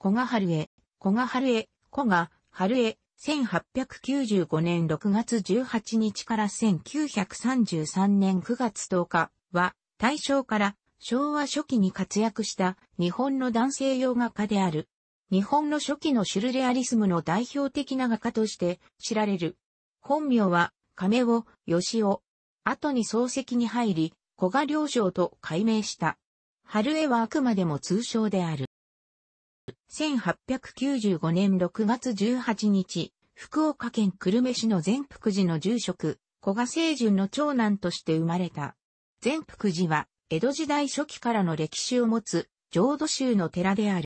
小賀春江、小賀春江、小賀春江、1895年6月18日から1933年9月10日は、大正から昭和初期に活躍した日本の男性洋画家である。日本の初期のシュルレアリスムの代表的な画家として知られる。本名は亀尾、吉尾。後に漱石に入り、古賀良章と改名した。春江はあくまでも通称である。1895年6月18日、福岡県久留米市の善福寺の住職、小賀清純の長男として生まれた。善福寺は、江戸時代初期からの歴史を持つ、浄土宗の寺である。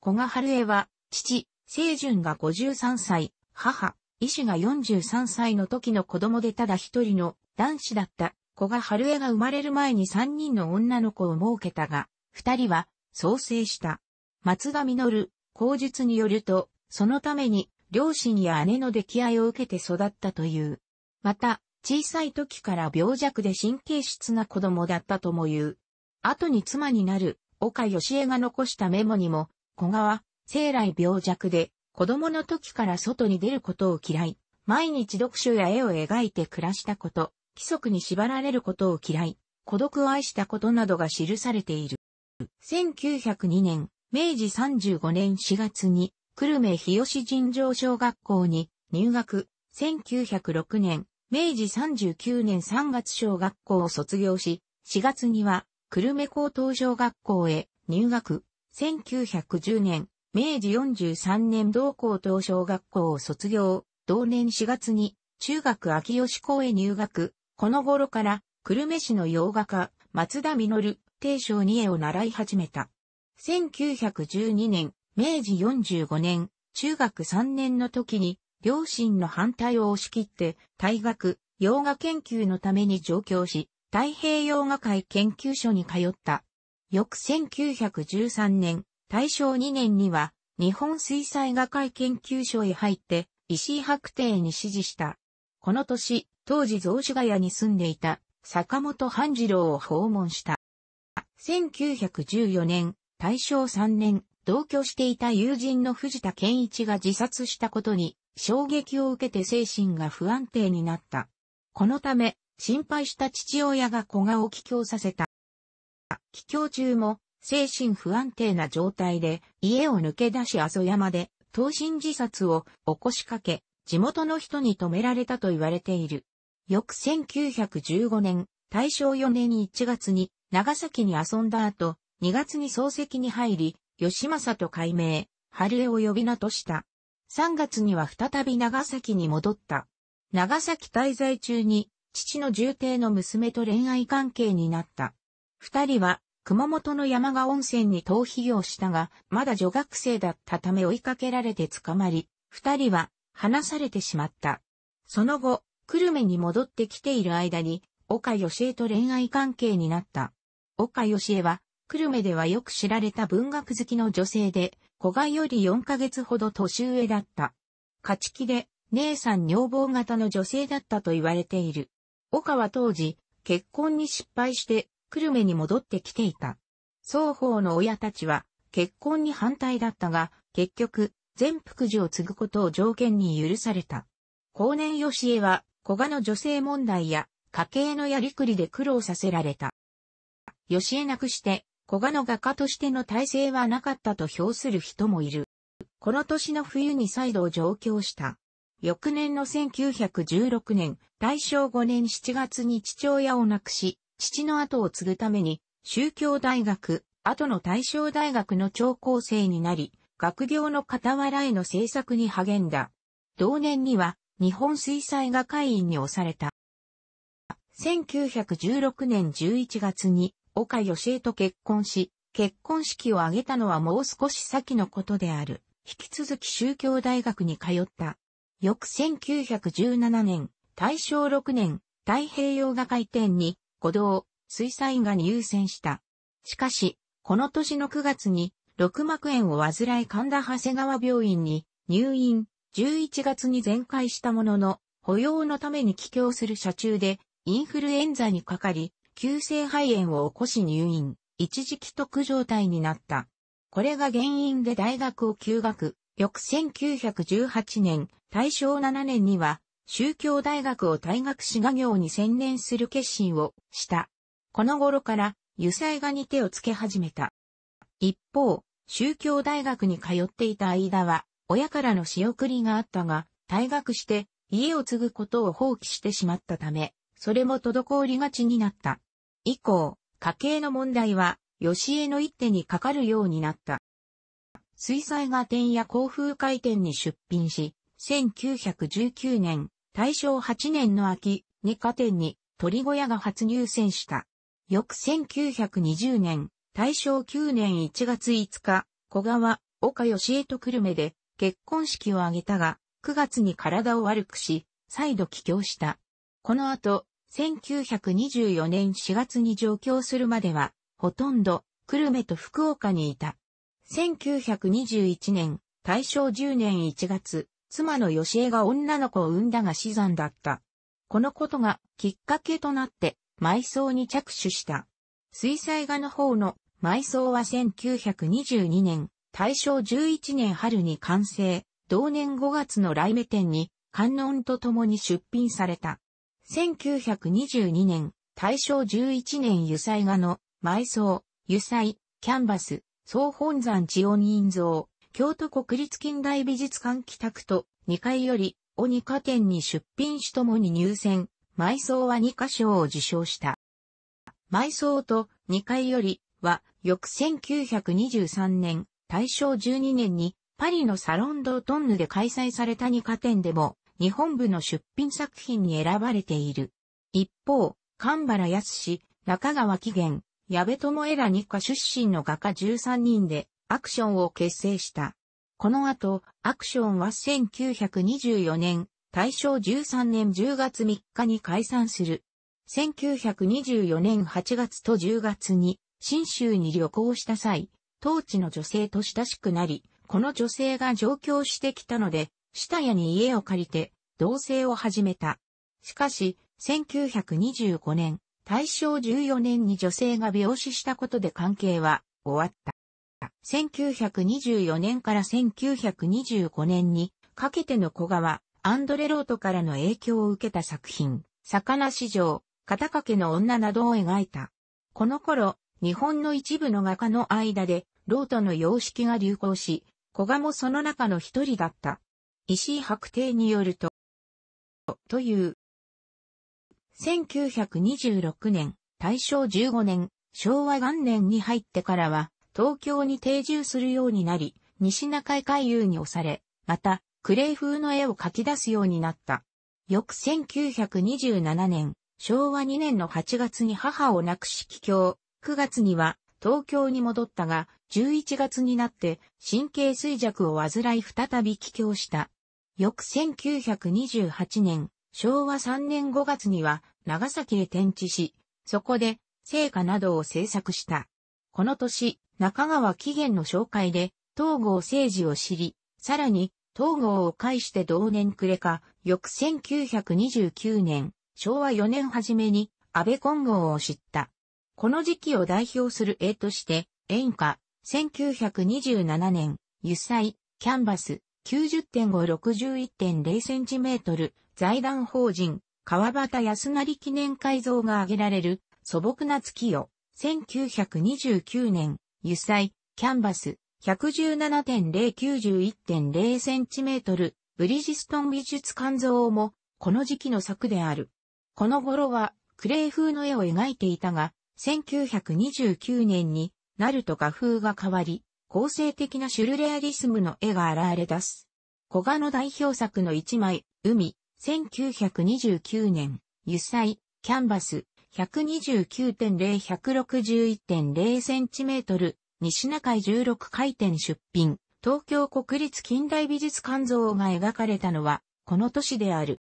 小賀春江は、父、清純が53歳、母、医師が43歳の時の子供でただ一人の男子だった小賀春江が生まれる前に3人の女の子を設けたが、2人は創生した。松田実、口述によると、そのために、両親や姉の溺愛を受けて育ったという。また、小さい時から病弱で神経質な子供だったとも言う。後に妻になる、岡義江が残したメモにも、小川、生来病弱で、子供の時から外に出ることを嫌い、毎日読書や絵を描いて暮らしたこと、規則に縛られることを嫌い、孤独を愛したことなどが記されている。1902年、明治35年4月に、久留米日吉尋常小学校に入学、1906年、明治39年3月小学校を卒業し、4月には、久留米高等小学校へ入学、1910年、明治43年同高等小学校を卒業、同年4月に中学秋吉校へ入学、この頃から久留米市の洋画家、松田実、定商二絵を習い始めた。1912年、明治45年、中学3年の時に、両親の反対を押し切って、大学、洋画研究のために上京し、太平洋画界研究所に通った。翌1913年、大正2年には、日本水彩画界研究所へ入って、石井白帝に指示した。この年、当時雑司ヶ谷に住んでいた、坂本半次郎を訪問した。1914年、大正3年、同居していた友人の藤田健一が自殺したことに衝撃を受けて精神が不安定になった。このため、心配した父親が子がを帰郷させた。帰郷中も精神不安定な状態で家を抜け出し阿蘇山で投身自殺を起こしかけ、地元の人に止められたと言われている。翌1915年、大正4年1月に長崎に遊んだ後、2月に漱石に入り、吉政と改名、春江を呼び名とした。3月には再び長崎に戻った。長崎滞在中に、父の重帝の娘と恋愛関係になった。二人は、熊本の山賀温泉に逃避業したが、まだ女学生だったため追いかけられて捕まり、二人は、離されてしまった。その後、久留米に戻ってきている間に、岡義江と恋愛関係になった。岡義江は、久留米ではよく知られた文学好きの女性で、子がより4ヶ月ほど年上だった。勝ち気で、姉さん女房型の女性だったと言われている。岡は当時、結婚に失敗して、久留米に戻ってきていた。双方の親たちは、結婚に反対だったが、結局、全福寺を継ぐことを条件に許された。後年吉江は、小賀の女性問題や、家計のやりくりで苦労させられた。吉江なくして、古賀の画家としての体制はなかったと評する人もいる。この年の冬に再度上京した。翌年の1916年、大正5年7月に父親を亡くし、父の後を継ぐために、宗教大学、後の大正大学の長講生になり、学業の傍らへの制作に励んだ。同年には、日本水彩画会員に押された。1916年11月に、岡義恵と結婚し、結婚式を挙げたのはもう少し先のことである。引き続き宗教大学に通った。翌1917年、大正6年、太平洋画会展に、古道、水彩画に優先した。しかし、この年の9月に、六幕炎を患い神田長谷川病院に入院、11月に全開したものの、保養のために帰郷する車中で、インフルエンザにかかり、急性肺炎を起こし入院、一時帰得状態になった。これが原因で大学を休学、翌1918年、大正7年には、宗教大学を退学し画業に専念する決心をした。この頃から、油彩画に手をつけ始めた。一方、宗教大学に通っていた間は、親からの仕送りがあったが、退学して、家を継ぐことを放棄してしまったため、それも滞りがちになった。以降、家計の問題は、吉江の一手にかかるようになった。水彩画展や航風会展に出品し、1919年、大正8年の秋、二家展に鳥小屋が初入選した。翌1920年、大正9年1月5日、小川、岡義江と久留米で結婚式を挙げたが、9月に体を悪くし、再度帰郷した。この後、1924年4月に上京するまでは、ほとんど、久留米と福岡にいた。1921年、大正10年1月、妻の吉江が女の子を産んだが死産だった。このことがきっかけとなって、埋葬に着手した。水彩画の方の埋葬は1922年、大正11年春に完成、同年5月の来目展に、観音と共に出品された。1922年、大正11年油彩画の埋葬、油彩、キャンバス、総本山千音人像、京都国立近代美術館帰宅と2階より、お2課に出品しともに入選、埋葬は2箇所を受賞した。埋葬と2階よりは、翌1923年、大正12年に、パリのサロンドートンヌで開催された2課店でも、日本部の出品作品に選ばれている。一方、神原康中川紀元、矢部智恵ら二課出身の画家13人でアクションを結成した。この後、アクションは1924年、大正13年10月3日に解散する。1924年8月と10月に、新州に旅行した際、当地の女性と親しくなり、この女性が上京してきたので、下屋に家を借りて、同棲を始めた。しかし、1925年、大正14年に女性が病死したことで関係は終わった。1924年から1925年にかけての小川、アンドレロートからの影響を受けた作品、魚市場、片掛けの女などを描いた。この頃、日本の一部の画家の間で、ロートの様式が流行し、小賀もその中の一人だった。石井白帝によると、という。1926年、大正15年、昭和元年に入ってからは、東京に定住するようになり、西中海海遊に押され、また、クレイ風の絵を描き出すようになった。翌1927年、昭和2年の8月に母を亡くし帰郷、9月には東京に戻ったが、11月になって神経衰弱を患い再び帰郷した。翌1928年、昭和3年5月には長崎へ転地し、そこで聖火などを制作した。この年、中川紀元の紹介で東郷政治を知り、さらに東郷を介して同年暮れか、翌1929年、昭和4年初めに安倍金剛を知った。この時期を代表する絵として、演歌、1927年、油彩、キャンバス、90.561.0cm、財団法人、川端康成記念改造が挙げられる、素朴な月夜、1929年、油彩、キャンバス、117.091.0cm、ブリジストン美術館像も、この時期の作である。この頃は、クレイ風の絵を描いていたが、1929年になると画風が変わり、構成的なシュルレアリスムの絵が現れ出す。小賀の代表作の一枚、海、1929年、油彩、キャンバス、129.0-161.0cm、西中井16回転出品、東京国立近代美術館像が描かれたのは、この年である。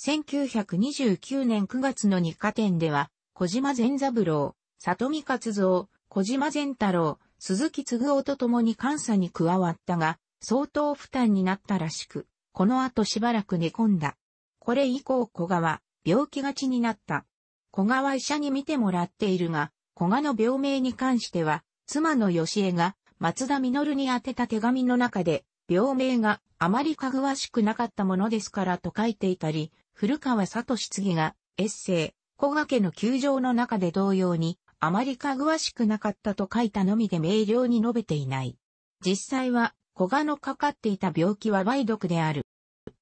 1929年9月の二課展では、小島善三郎、里見勝蔵、小島善太郎、鈴木継夫と共に監査に加わったが、相当負担になったらしく、この後しばらく寝込んだ。これ以降小川、病気がちになった。小川医者に診てもらっているが、小賀の病名に関しては、妻の吉江が松田実に宛てた手紙の中で、病名があまりかぐわしくなかったものですからと書いていたり、古川聡次がエッセイ、古賀家の球場の中で同様に、あまりかぐわしくなかったと書いたのみで明瞭に述べていない。実際は、古賀のかかっていた病気は梅毒である。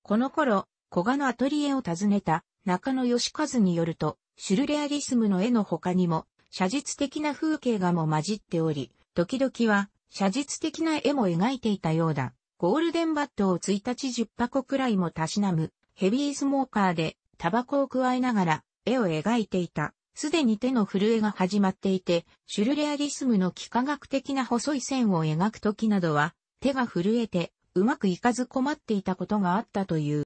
この頃、古賀のアトリエを訪ねた中野義和によると、シュルレアリスムの絵の他にも、写実的な風景画も混じっており、時々は写実的な絵も描いていたようだ。ゴールデンバットを1日10箱くらいもたしなむ、ヘビースモーカーで、タバコを加えながら、絵を描いていた。すでに手の震えが始まっていて、シュルレアリスムの幾何学的な細い線を描くときなどは、手が震えて、うまくいかず困っていたことがあったという。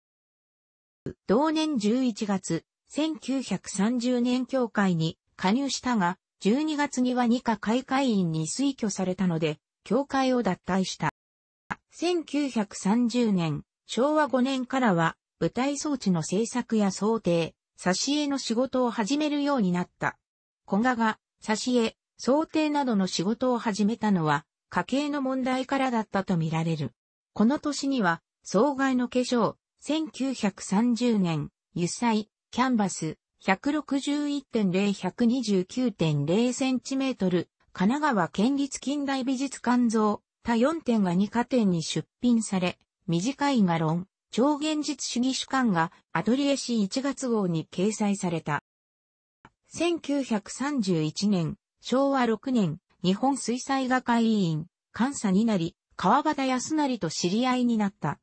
同年11月、1930年協会に加入したが、12月には二課会会員に推挙されたので、協会を脱退した。1930年、昭和5年からは、舞台装置の制作や想定、挿絵の仕事を始めるようになった。古賀が、挿絵、想定などの仕事を始めたのは、家計の問題からだったとみられる。この年には、総外の化粧、1930年、油彩、キャンバス、161.0-129.0cm、神奈川県立近代美術館像、他4点が2カ点に出品され、短い画論、超現実主義主観がアトリエ誌1月号に掲載された。1931年、昭和6年、日本水彩画会委員、監査になり、川端康成と知り合いになった。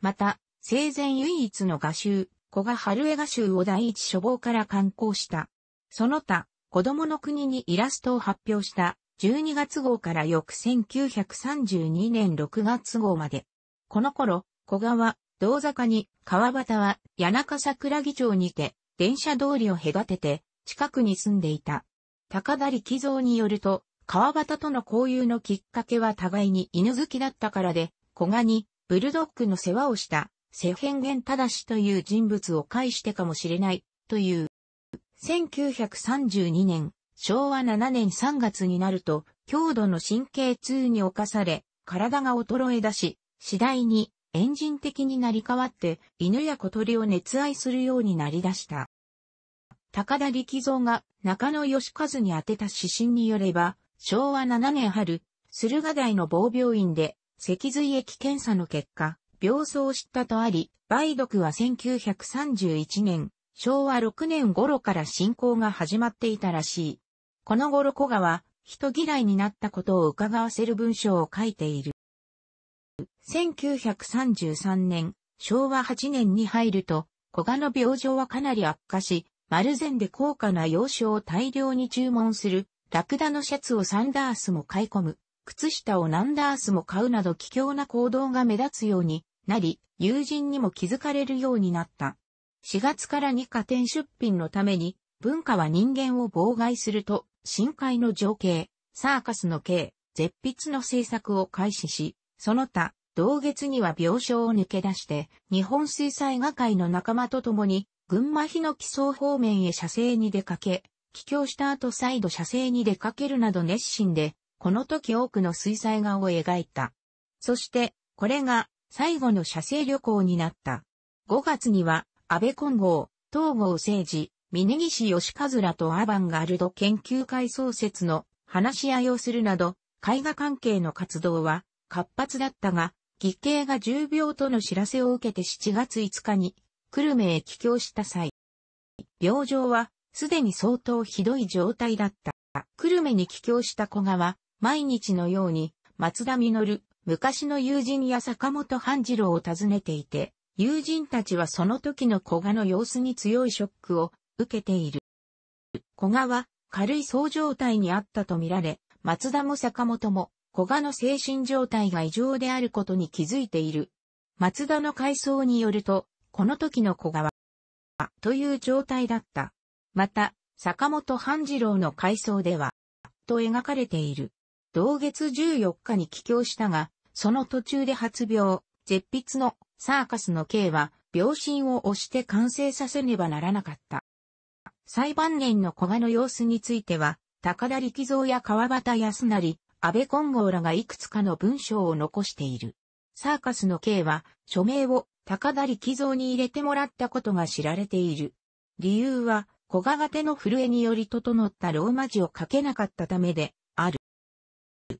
また、生前唯一の画集、古賀春江画集を第一書房から刊行した。その他、子供の国にイラストを発表した12月号から翌1932年6月号まで。この頃、古賀は道坂に、川端は、谷中桜木町にて、電車通りを隔てて、近くに住んでいた。高田力蔵によると、川端との交友のきっかけは互いに犬好きだったからで、古賀に、ブルドッグの世話をした、セヘンゲンしという人物を介してかもしれない、という。1932年、昭和7年3月になると、強度の神経痛に侵され、体が衰え出し、次第にエンジン的になり変わって犬や小鳥を熱愛するようになり出した。高田力蔵が中野義和に宛てた指針によれば、昭和7年春、駿河台の某病院で脊髄液検査の結果、病巣を知ったとあり、梅毒は1931年、昭和6年頃から進行が始まっていたらしい。この頃古賀は人嫌いになったことを伺わせる文章を書いている。1933年、昭和8年に入ると、古賀の病状はかなり悪化し、丸善で高価な洋書を大量に注文する、ラクダのシャツをサンダースも買い込む、靴下をナンダースも買うなど奇境な行動が目立つようになり、友人にも気づかれるようになった。4月から2家店出品のために、文化は人間を妨害すると、深海の情景、サーカスの景、絶筆の制作を開始し、その他、同月には病床を抜け出して、日本水彩画界の仲間と共に、群馬日の基礎方面へ射精に出かけ、帰郷した後再度射精に出かけるなど熱心で、この時多くの水彩画を描いた。そして、これが最後の射精旅行になった。5月には、安倍金剛、東郷政治、峯岸義和らとアバンガルド研究会創設の話し合いをするなど、絵画関係の活動は活発だったが、義兄が重病との知らせを受けて7月5日に、久留米へ帰郷した際、病状はすでに相当ひどい状態だった。久留米に帰郷した古賀は、毎日のように松田実、昔の友人や坂本半次郎を訪ねていて、友人たちはその時の古賀の様子に強いショックを受けている。古賀は軽い躁状態にあったとみられ、松田も坂本も古賀の精神状態が異常であることに気づいている。松田の回想によると、この時の小賀は、という状態だった。また、坂本半次郎の回想では、と描かれている。同月14日に帰郷したが、その途中で発病、絶筆のサーカスの刑は、病心を押して完成させねばならなかった。最晩年の古賀の様子については、高田力蔵や川端康成、安倍金剛らがいくつかの文章を残している。サーカスの刑は、署名を高田寄贈に入れてもらったことが知られている。理由は、小賀が手の震えにより整ったローマ字を書けなかったためで、ある。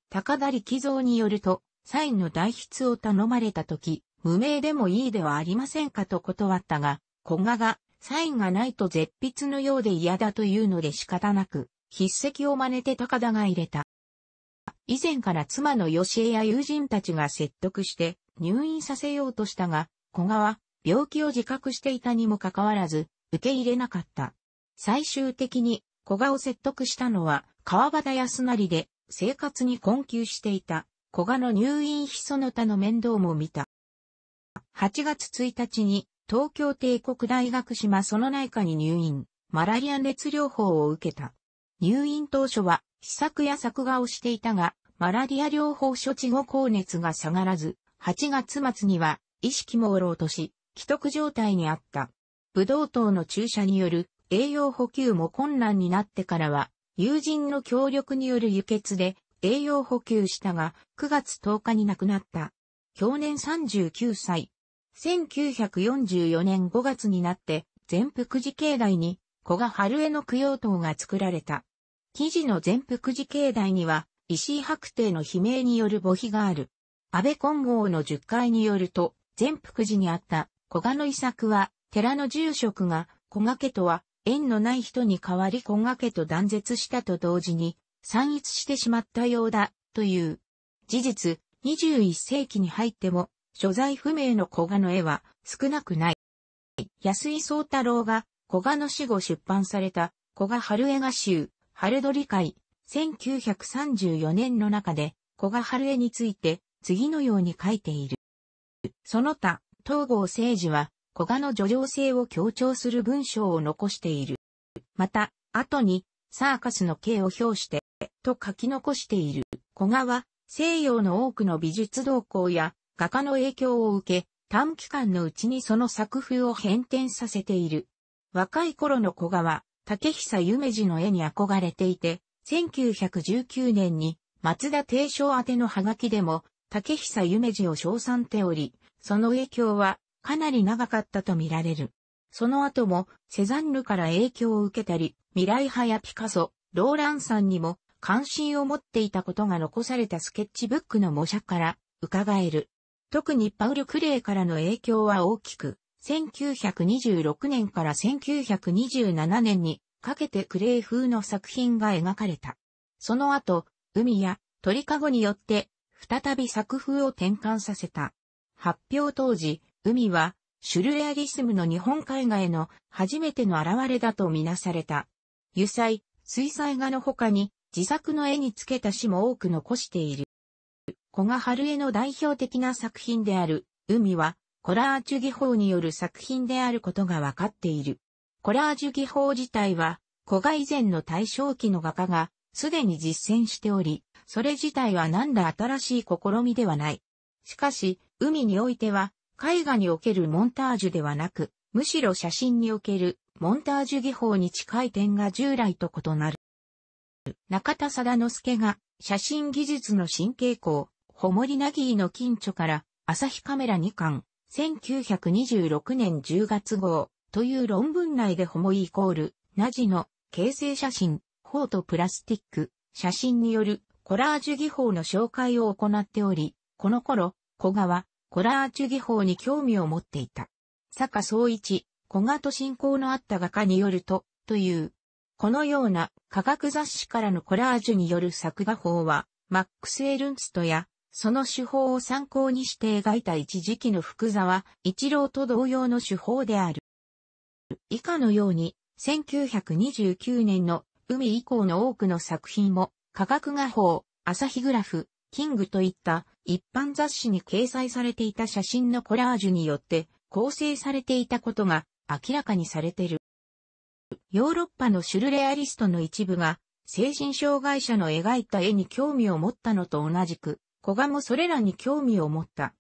高田寄贈によると、サインの代筆を頼まれた時、無名でもいいではありませんかと断ったが、小賀が、サインがないと絶筆のようで嫌だというので仕方なく、筆跡を真似て高田が入れた。以前から妻の吉江や友人たちが説得して入院させようとしたが、古賀は病気を自覚していたにもかかわらず、受け入れなかった。最終的に古賀を説得したのは川端康成で生活に困窮していた古賀の入院費その他の面倒も見た。8月1日に東京帝国大学島その内科に入院、マラリア熱療法を受けた。入院当初は、試作や作画をしていたが、マラリア療法処置後高熱が下がらず、8月末には意識もろうとし、既得状態にあった。ブドウ糖の注射による栄養補給も困難になってからは、友人の協力による輸血で栄養補給したが、9月10日に亡くなった。去年39歳。1944年5月になって、全福寺境内に古賀春江の供養塔が作られた。記事の全福寺境内には、石井白帝の悲鳴による墓碑がある。安倍金剛の十回によると、全福寺にあった古賀の遺作は、寺の住職が古賀家とは縁のない人に代わり古賀家と断絶したと同時に、散逸してしまったようだ、という。事実、21世紀に入っても、所在不明の古賀の絵は少なくない。安井宗太郎が古賀の死後出版された古賀春江画集、春鳥会、1934年の中で古賀春江について次のように書いている。その他、東郷政治は古賀の叙情性を強調する文章を残している。また、後にサーカスの刑を表して、と書き残している。古賀は西洋の多くの美術動向や画家の影響を受け、短期間のうちにその作風を変転させている。若い頃の小川、竹久夢二の絵に憧れていて、1919年に松田定商宛てのハガキでも竹久夢二を称賛ており、その影響はかなり長かったとみられる。その後もセザンヌから影響を受けたり、未来派やピカソ、ローランさんにも関心を持っていたことが残されたスケッチブックの模写から伺える。特にパウル・クレイからの影響は大きく、1926年から1927年にかけてクレイ風の作品が描かれた。その後、海や鳥かごによって再び作風を転換させた。発表当時、海はシュルレアリスムの日本海外の初めての現れだとみなされた。油彩、水彩画の他に自作の絵につけた詩も多く残している。古賀春江の代表的な作品である、海はコラージュ技法による作品であることがわかっている。コラージュ技法自体は、古賀以前の大正期の画家がすでに実践しており、それ自体は何ら新しい試みではない。しかし、海においては、絵画におけるモンタージュではなく、むしろ写真におけるモンタージュ技法に近い点が従来と異なる。中田貞之助が写真技術の新傾向、ホモリナギーの近所から、朝日カメラ2巻、1926年10月号という論文内でホモイコール、ナジの形成写真、法とプラスティック、写真によるコラージュ技法の紹介を行っており、この頃、古賀はコラージュ技法に興味を持っていた。坂総一、古賀と親交のあった画家によると、という。このような科学雑誌からのコラージュによる作画法は、マックス・エルンストやその手法を参考にして描いた一時期の福沢、一郎と同様の手法である。以下のように、1929年の海以降の多くの作品も、科学画報、朝日グラフ、キングといった一般雑誌に掲載されていた写真のコラージュによって構成されていたことが明らかにされている。ヨーロッパのシュルレアリストの一部が精神障害者の描いた絵に興味を持ったのと同じく、古賀もそれらに興味を持った。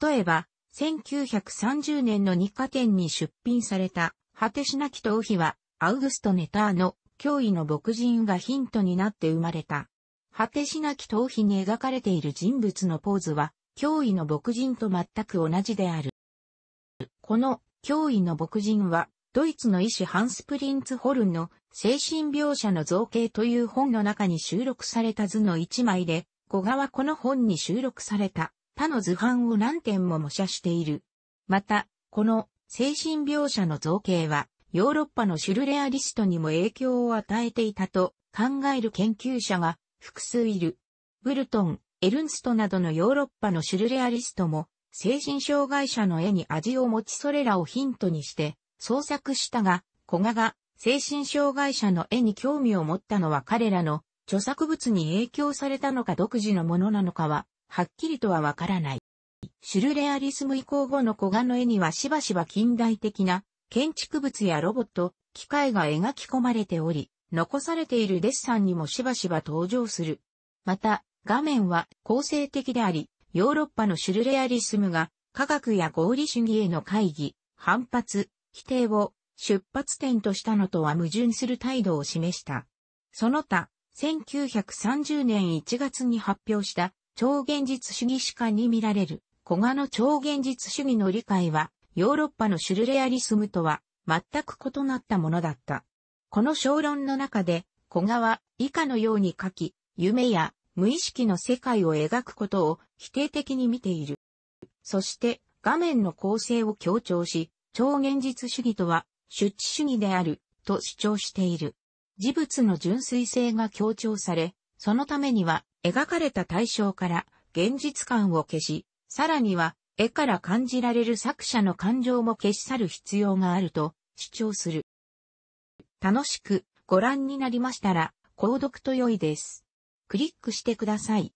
例えば、1930年の二課店に出品された、果てしなき逃避は、アウグスト・ネターの脅威の牧人がヒントになって生まれた。果てしなき逃避に描かれている人物のポーズは、脅威の牧人と全く同じである。この脅威の牧人は、ドイツの医師ハンス・プリンツ・ホルンの精神描写の造形という本の中に収録された図の一枚で、古賀はこの本に収録された他の図版を何点も模写している。また、この精神描写の造形はヨーロッパのシュルレアリストにも影響を与えていたと考える研究者が複数いる。ブルトン、エルンストなどのヨーロッパのシュルレアリストも精神障害者の絵に味を持ちそれらをヒントにして創作したが、古賀が精神障害者の絵に興味を持ったのは彼らの著作物に影響されたのか独自のものなのかは、はっきりとはわからない。シュルレアリスム移行後の古賀の絵にはしばしば近代的な建築物やロボット、機械が描き込まれており、残されているデッサンにもしばしば登場する。また、画面は構成的であり、ヨーロッパのシュルレアリスムが科学や合理主義への会議、反発、否定を出発点としたのとは矛盾する態度を示した。その他、1930年1月に発表した超現実主義史観に見られる古賀の超現実主義の理解はヨーロッパのシュルレアリスムとは全く異なったものだった。この小論の中で古賀は以下のように書き、夢や無意識の世界を描くことを否定的に見ている。そして画面の構成を強調し、超現実主義とは出地主義であると主張している。事物の純粋性が強調され、そのためには描かれた対象から現実感を消し、さらには絵から感じられる作者の感情も消し去る必要があると主張する。楽しくご覧になりましたら、購読と良いです。クリックしてください。